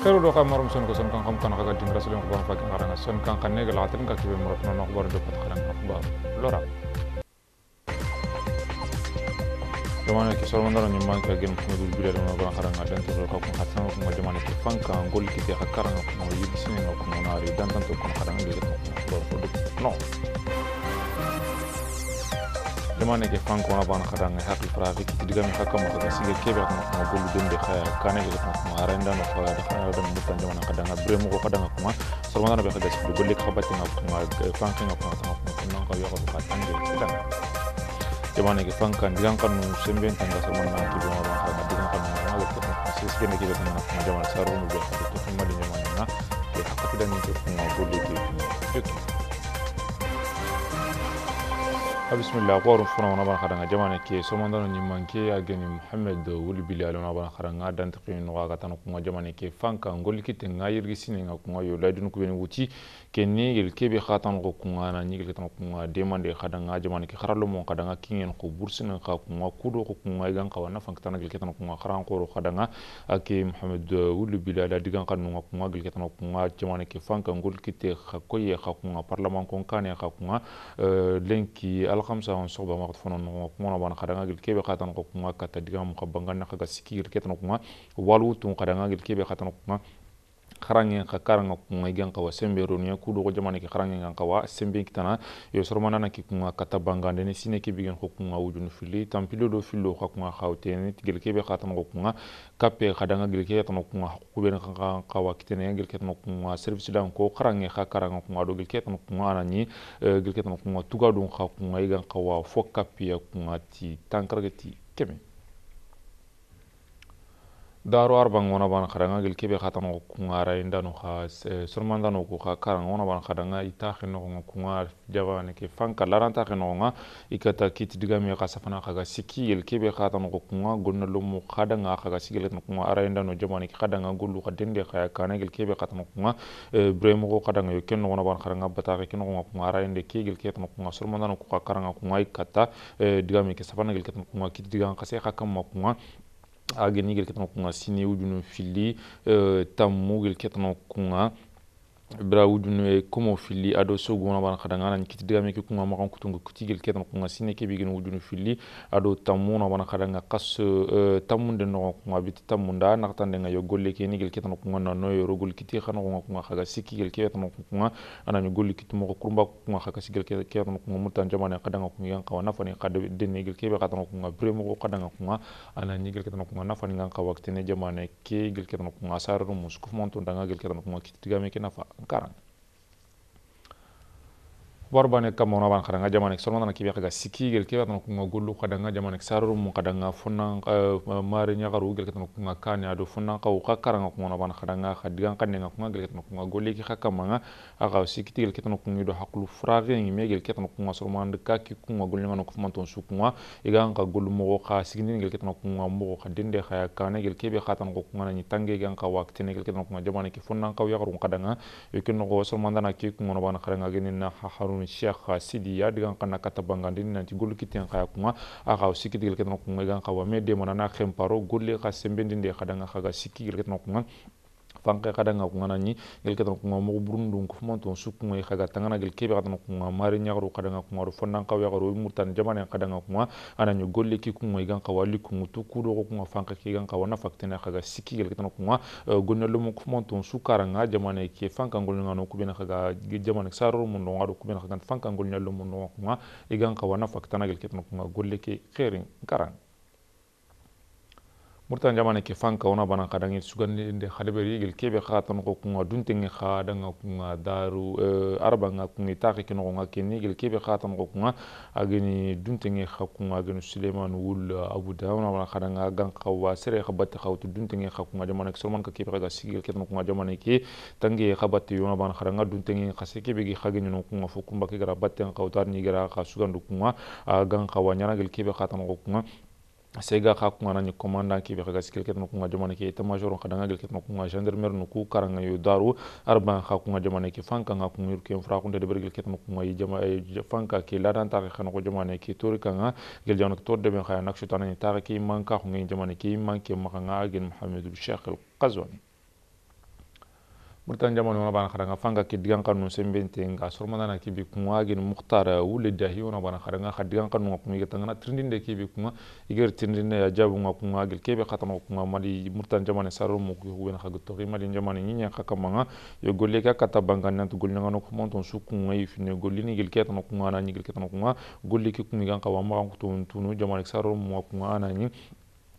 karu do ka marum son ko son kan kam kan ka din rasul ko ba ka nga son kan kan ne gala tan ka kibe murat no akbar do pat kan akbar lora jomana ki sol mandara nyum man ka gen ko dul bidal no ba khara nga dan to ko ko hasan ko ma jomana ki fanka ngol ki te hakara no ko yibi sine no ko na ri dan tan to ko khara nga do ko no zamane ke fanko na bana kada ngai hakki frafi ki diga mi hakka mako gasi ke be kuma kuma gulu be khaya kana ke kuma kuma arenda no khaya da khaya da mutan jama kada ngai bre mo kada ngai kuma sorma na be kada su gulle khabati ngai kuma fanko ngai kuma kuma kuma ngai yo ka tan de kada jamane ke fanka diga kan no sembe tan da sorma na ki do ma kada diga kan no ma ko kuma sisi ke ne ke kuma kuma jama saru mu be kada to kuma de na ke hakka kidan ni kuma gulle ke kuma bismillah qorum funa wana bana kharanga jamane ke somandano nyimanke ageni muhammad wuli bili ala wana bana kharanga dan taqin no ga tan kunga jamane ke fanka ngol kite ngayir gi sine nga kunga yo laidun ku ben wuti ke ni kunga na ni gel tan demande khadanga jamane ke kharalo kada nga kingen ko kha kunga kudo ko kunga gan ka wana fanka tan kunga kharan ko khadanga ake muhammad wuli bili ala digan kan kunga gel kunga jamane ke fanka ngol kite kha koye kha kunga parlement kon kha kunga خمسة ونصف بما قطفنا نقوم ما بنا خدعنا قل كيف خاتنا نقوم كتدريم مقبلنا نخاك سكير كتنا نقوم والو تون خدعنا قل كيف xarangen xa karanga kunga igen kawa sembe roniya ku dogo jamana ke xarangen gan kawa sembe kitana yo soromana na kunga kata bangandene sine ke bigen xo kunga wujunu fili tampilo do fillo xa kunga xawtene tigel kebe xa tanogo kunga kappe xa danga gel kunga kubene xa kawa kitene gel ke kunga service dan xarange xa karanga kunga do gel ke kunga anani eh, gel ke kunga tuga dun xa kunga igan kawa fo kappiya kunga ti tankarage ti keme daru arban wana ban khadanga gil kebe khatan ko kungara indano kha eh, surman dano ko kha karang wana ban khadanga ita khino ko kungar jaban ke fanka laranta khino nga ikata kit diga me kha safana kha siki gil kebe khatan ko kunga gonna lumu khadanga kha sigil tan kunga ara indano jaban ke khadanga gullu kha dende kha kana gil kebe khatan kunga eh, bremo ko khadanga yo kenno wana ban khadanga bata ke kenno ko kunga ara inde ke gil ke tan kunga surman dano ko kha karanga kunga ikata eh, diga me ke safana gil ke tan kunga kit diga kha se kha kam kunga ageni gel ketana kunga sini ujunu fili tamu gel ketana kunga brawudunue komo filli ado soguna wana kadangana ni kitidigame ke kunga makan kutungu kutigel ketam kunga sine ke bigin wudunu filli ado tamuna wana kadanga kas tamunde no kunga bit tamunda naktande nga yo golle ke nigel ketam kunga na no yo rogol kiti khana kunga kunga khaga sikigel ke ketam kunga anani golle kiti mo kurumba kunga khaga sikigel ke ketam kunga mutan jamane kadanga kunga yang kawa nafani kade den nigel ke be katam kunga bre mo kadanga kunga anani nigel ketam kunga nafani nga kawa ktene jamane ke gel ketam kunga saru muskuf monton danga gel ketam kunga kitidigame ke nafa Garant. warbane kamma wona wan kadanga jamanek solmadana kibe kaga sikigel kebe tan kunga gollu kadanga jamanek sararu mu kadanga funnan eh, mari nyagaru gel tan kunga kani ado funnan kaw kakaranga kunga wan kadanga khadigan kanne nga kunga gel tan kunga golli ki hakamanga aga sikiti gel tan do haklu frage me gel tan kunga solmand ka kunga golli ko manton su kunga igan ka gollu mo kha sigini gel kunga mo kha dende khaya kane gel kebe khatan ko kunga ni tange gan ka wakti gel tan kunga jamanek funnan kaw yagaru kadanga yukin no solmandana ki kunga wan kadanga genin na harun Harun Sheikh Sidiya dengan kana kata bangandini nanti gol kiten kaya kunga aga usiki digel ketan kunga gan kawa me demona na khemparo golle ka sembendin de kadanga kaga sikki gel ketan kunga fanke kada nga kunga nani gel kada kunga mo burun dun ko mo ton su kunga khaga tangana gel kebe kada kunga mari nyagro kada nga kunga ro fonnan ka yagro murtan jamana kada nga kunga ana nyu golle ki kunga gan ka kunga to ku do kunga fanka ki gan ka wana faktina khaga siki gel kada kunga eh, gonne lo mo ko mo ton su karanga jamana ki fanka ngol nga no kubena khaga jamana saro mun no ngado kubena khaga fanka ngol nyallo mun no kunga igan ka wana faktana gel kada kunga golle ki khairin karang murtan jamane ke fanka ona bana kadangi sugandi inde khalibe yigil kebe khatan ko kunga duntengi khadanga kunga daru eh, arba nga kungi taki kino kunga keni yigil kebe khatan ko kunga agini duntengi kha kunga agini suleiman wul eh, abu dauna bana kadanga gan khawa sere khabati khawtu duntengi kha kunga jamane solman ka kebe ga sigil ketan kunga jamane ke tangi khabati yona bana kadanga duntengi kha sekebe gi khagini no kunga fukumba ke gara batten khawtar ni gara kha sugandu kunga eh, gan khawa nyana gil kebe khatan ko kunga sega xa kungana ni commandant ki vexa gasi kelketno kunga jamane ke état-major xa danga gelketno kunga gendarmerie nu ku karanga yo daru arban xa kunga jamane ke fanka nga kungir ke fra kunde deber gelketno kunga yi jama fanka ke ladan ta xa no jamane ke tori kanga gel jano to de ben xa nak shutana ni ta ke manka hungi jamane ke manke ma nga agin mohammed sheikh qazwani murtan jamanu wana bana kharanga fanga ki digan kanu sembente nga sormana na kibi kunwa gin mukhtar wule dahi wana bana kharanga khadigan kanu kunwa ge tangana trindin de kibi kunwa iger trindin ya jabu nga gil kebe khatama kunwa mali murtan jamanu saru mu ku wena khagu to mali jamanu nyinya khakamanga yo golle ka kata bangan nan to golle ngano ko monton su kunwa yi fine golle ni gil ketano kunwa na ni gil ketano kunwa golle ki kunwa gan kawa ma kan to tunu jamanu saru mu kunwa na ni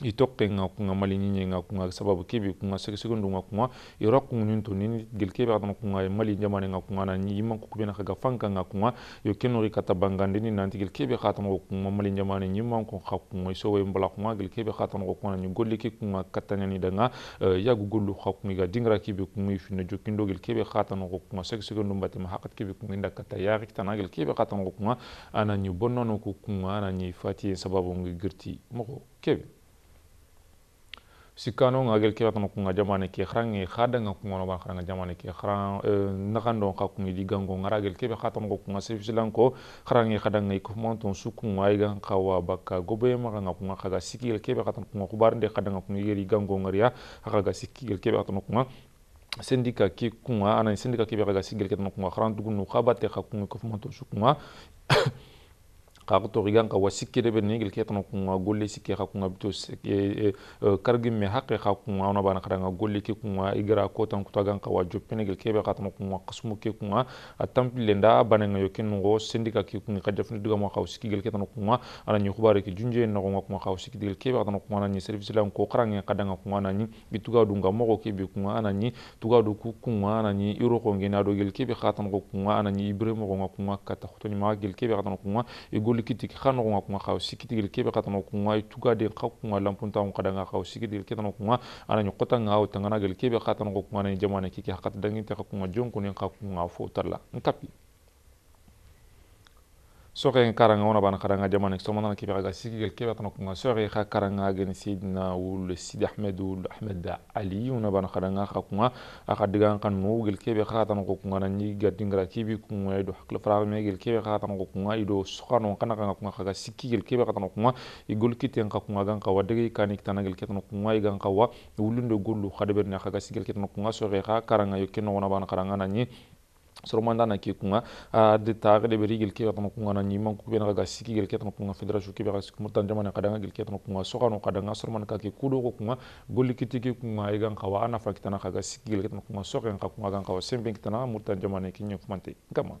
i to ke nga kunga mali ɲiɲe nga kunga sababu ke be kunga sɛgɛsɛgɛn don nga kunga i ra kuŋunin to ni gelke be kunga mali jamane nga kunga na ɲi iman kuku bena xaga fanka nga kunga yo ke noxi bangandini nanti gelke be xatanoxo kunga mali jamane ɲi man kun kunga i sowoye mbala kunga gelke be xatanoxo kunga na ɲi golle kunga kataɲani danga yagu gollu xa kunga i ga dingira ke be kunga i finna jokindo gelke be xatanoxo kunga sɛgɛsɛgɛn don batema xaxat ke be kunga inda kata yaxi tana gelke be xatanoxo kunga a na ɲi bonnano kunga a na fatiye sababu nga girti kebe sikano nga gel kira tono kunga jamane khrang khrangi e khada nga kunga no ba khanga jamane ke khrang e nakando ka kungi di gango ngara gel be khata no kunga silanko khrang khrangi e khada nga ko monton suku nga ga kawa baka gobe ma nga kunga khaga sikil kebe khata kunga kubar de khada nga kungi geri gango ngariya khaga sikil kebe be no kunga sindika ki kunga ana ki be khaga sikil ke no kunga dugunu khabate khakunga ko monton suku nga ka to rigan ka wasikire be nigil ke kono kunga golle sikke ka kunga bito e, e, kargi me hakke ka kunga ona bana karanga golle ke kunga igara ko tan kuta gan ka wajo penegil ke be ka tan kunga qasmu ke kunga atampile nda bana ngayo ken ngo sindika ke kunga ka jafni duga mo ka sikigil ke tan kunga ana nyu khubare ke junje no ngo kunga ka sikigil ke be ka tan kunga na ni service lan ko karange kadanga kunga na ni bituga dunga mo ko ke kunga ana ni tuga ku kunga ana ni iro ko ngena do gil ke be ka ko kunga ana ni ibremo ko kunga kata khotoni ma gil ke be ka tan kunga igol kitiki xan xunga kunga xaw sikitigil kebe xatano kunga i tuga tugaden xa kunga lampuntaxun xadanga xaw sikitigil ketano kunga ana ɲo xotanga wo tanganagel kebe xatano xo kunga nani jamane kike xakati danginte xa kunga jonkunen xa kunga fo talla n kapi soxe karanga wona bana karanga jamane somana ke bega sigel ke bana kunga soxe kha karanga gen sidna wul sid ahmed wul ahmed ali wona bana karanga kha kunga akha digan kan no gel ke be kha tan ko kunga ni gadingra ki bi kunga do hakla fara me gel ke be kha tan ko kunga ido soxano kana kanga kunga kha sikki gel ke be kha tan kunga i gol kiten kha kunga gan kha wadege kanik tan gel ke tan kunga i gan kha wa wulundo gollu khadber ne kha sigel ke tan kunga soxe kha karanga yo ken wona bana karanga nani soromanda na ke kunga a deta gede beri gel ke tan kunga na nyima ku bena ga siki gel ke tan kunga federa shu ke ga siki murtan jama na kadanga gel ke tan kunga soka no kadanga soromanda ka ke kudo ko kunga golli kiti ke kunga e gan kawa ana fakitana ka ga siki gel ke tan kunga soka e gan kunga gan kawa sembe kitana murtan jama ne kinyo kumante kama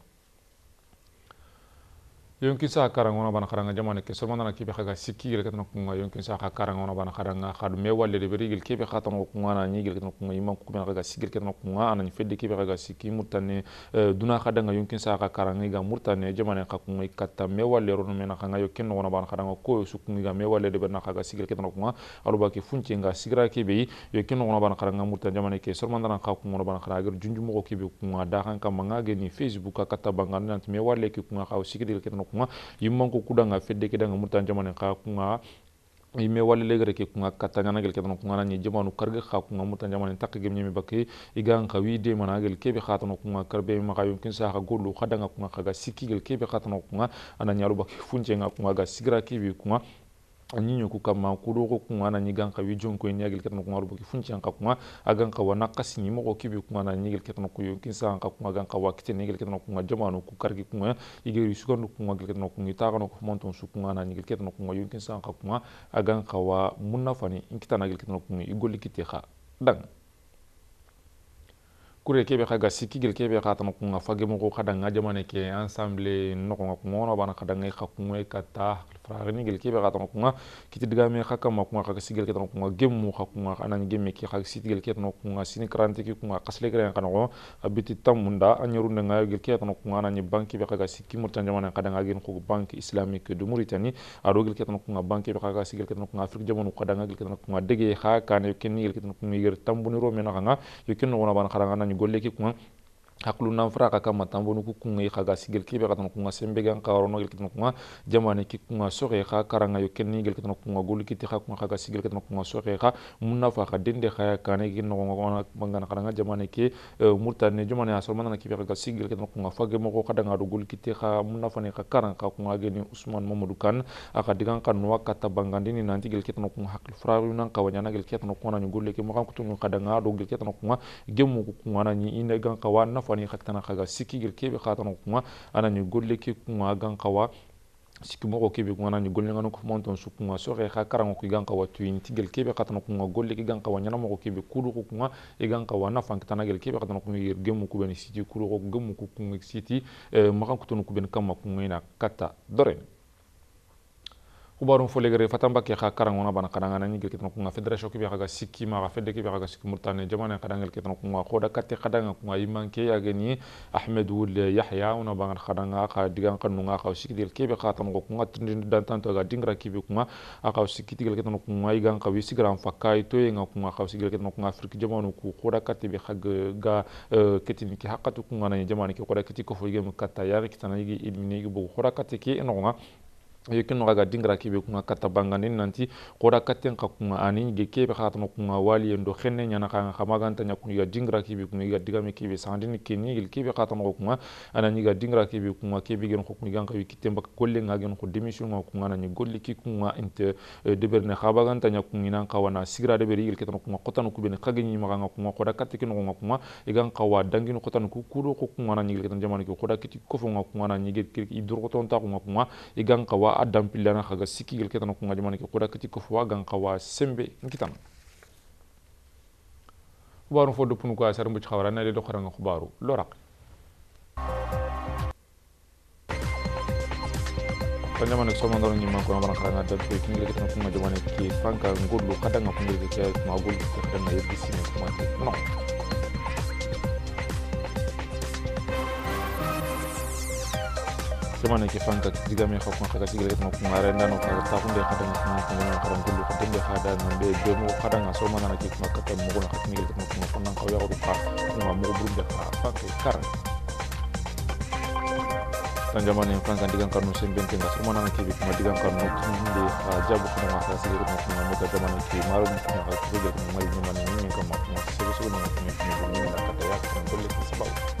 yonkin sa karanga ona bana karanga jamane ke sormana na kibe khaga sikki gel kunga yonkin sa karanga ona bana karanga khadu me walle de beri gel kibe khatana kunga na nyigel katana kunga iman ku kuma khaga sikki gel kunga ana fedde kibe khaga sikki murtane eh, duna khadanga yonkin sa kha ga murtane jamane kha kunga katta me walle rono mena khanga yokin no bana karanga ko su kunga ga me walle de berna khaga sikki gel kunga aluba ke funche nga sigira kibe yokin no bana karanga murtane jamane ke sormana na kha kunga ona bana karanga junjumo ko kibe kunga da khan kamanga ge facebook ka katta bangana me walle ke kunga kha sikki gel kunga yimmanko kudanga feddekedanga murtan jamane xa kunga ime walilegere ke kunga katanyana gel ketano kunga nanye jamanu karge kha kunga muta jamane takki gem nyemi bakke igan kawi de mana gel kebe khatano kunga karbe ma kayum kin sa gollu khadanga kunga khaga sikki gel kebe khatano kunga ananya lu bakke funje nga kunga ga sigira kebe kunga ñiño ku kamma kudo ko kunga na ñigan wi jonko en yagel ketno kunga ruboki funcian ka kunga agan ka wana kasi ñi mogo kibi kunga na ñigel ketno ku yonkin sa kunga gan wakite ñigel ketno kunga jamanu ku kargi kunga igeri sugandu kunga gel ketno kunga tagano ko monton su kunga na ñigel ketno kunga yonkin sa ka kunga agan wa munna fani inkita na gel ketno kunga igolli kite dang kure kebe kaga ga sikkigel kebe xa tana kunga fagemoxo xadanga jamane ke ensemble noxonga kungono bana xadanga xa kunga e kata ni fraxinigel kebe xa tana kunga kiti me xa kamma kunga xa sigel ke tana kunga mo kunga anan gemme ke xa sitigel kebe tana kunga sini krante ki kunga xasle gren xa noxo a biti tammunda a ñerunde nga gel ke tana kunga anani banque be xa ga sikki murtan jamane xadanga gen xugu banque islamique de mauritanie aro gel ke tana kunga banque be xa ga sigel ke tana kunga no jamanu xadanga gel ke tana kunga dege xa kane yo ni gel ke tana kunga yer no wana bana गोल के कुआं hakkiluna fara kama tambonu ku kunga i xaga sigel kebe xa kunga sembe gan xawarono gel ketana kunga jamane ki kunga soxe xa karanga yo kenni gel ketana kunga golu kiti xa kunga xaga sigel ketana kunga soxe xa munna fa xa dende xaya kane ke noxonga bangana xaranga jamane ke murtane jomane a soromanana kebe xaga sigel ketana kunga fage moxo xadanga do golu kiti xa munna fane xa karanga xa kunga geni ousmane mamadou kan a digan xa nowa kata bangandini nanti gel ketana kunga hakkil faraxunan xawañana gel ketana kunga nañu golle ke maxan kutunu xadanga do gel ketana kunga gemu ku kunga nañi ine gan xawa nafa fani haktana kaga sikigir kebe khatano kunga anani golle ke kunga gankawa sikimoxo kebe kungana ni gollegano kumonton su kunga soxe xa karango ku i gan xawa tuyin ti gel kebe xatana kunga golle ke gan xawa ñanamoxo kebe kuduxu kunga i e gan xawa nafankitana gel kebe xatana kunga yer gemu kubeni siti kuduxo gemu ku kunga e siti e maxan kutonu kubeni kamma kunga ina katta dorene kubarun folegere fatamba ke kha karangona bana karangana ni gel kitno kunga federation kibe khaga sikki ma fedde kibe khaga sikki murtane jamana kadangel kitno kunga khoda katte khadanga kunga imanke yageni ahmed wul yahya una bangan khadanga kha digan kanunga kha sikki del kibe kha tan go kunga tindin dantan to ga dingra kibe kunga kha sikki digel kitno kunga igan kha wi sigram fakai to yenga kunga kha sikki digel kitno kunga afrika jamanu ku khoda katte be khaga ga ketini ki hakatu kunga na jamana ki khoda kiti ko foge mukata yari kitana yigi ilmini yigi bu khoda katte ki enonga ye kinu ga dingra kebe kunga katta bangani nanti kora katten ka kunga ani ge kebe ka tama kunga wali endo khenne nyana ka ka maganta nya kuniga dingra kebe kunga ga digame kebe sandini kini gil kebe ka tama kunga anani ga dingra kebe kunga kebe gen ko kuniga ka wikite mbak kolle nga gen ko demission nga kunga nani golli ki kunga inte eh, deberne ka baganta nya kunga ka wana sigra deberi gil ketama kunga kotan ku bene kage nyi maga kunga kora katte kinu kunga kunga igan ka wa dangin kotan ku kuro ko kunga nani gil ketan jamani ko kora kiti ko funga kunga nani ge idur koton ta kunga kunga igan ka wa wa a dampillana xaga sikkigel ketana kunga jamani ke koda kati kofu wa gan xawa sembe nkitan xubaru fo doppunu ko a sar mbuc xawara nade do xaranga xubaru loraq ta jamane somandoro ñimman ko amaran xaranga dal koy kingel ketana kunga jamani ke fanka ngollu xadanga kungel ke ke ma gollu ke xadanga yebbisine kumate non semana ke fanka diga me xok xaka ci gele mo kuma renda no ka ta kun de xada na kuma ko na karam kullu ko de xada na be be mo xada na so mana na ki kuma ka ta mo ko na xat ni gele mo kuma fanna ko yaru fa mo mo burum de fa fa ke kar tanjaman yang franka diga kan no sem bente ngas mana na ki bi kuma diga kan no kin de fa jabu ko na ka ci gele mo kuma mo ta jaman ki maru mo kuma ka ci gele mari no man ni ko ma kuma so so no ko ni ni na ka ta ya kan kullu ko sabaw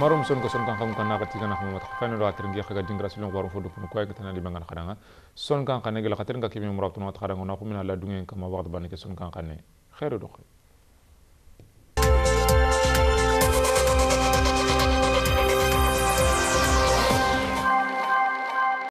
marum son ko son kan kam kan nakati kana hum ta fana do atringi khaga dingra silon warum fo pun ko ay kana liba ngana khadanga son kan kan ngel khatir ngaka kimi muratun wat khadanga na ko min ala dungen kama waqt banake son kan kan ne khairu do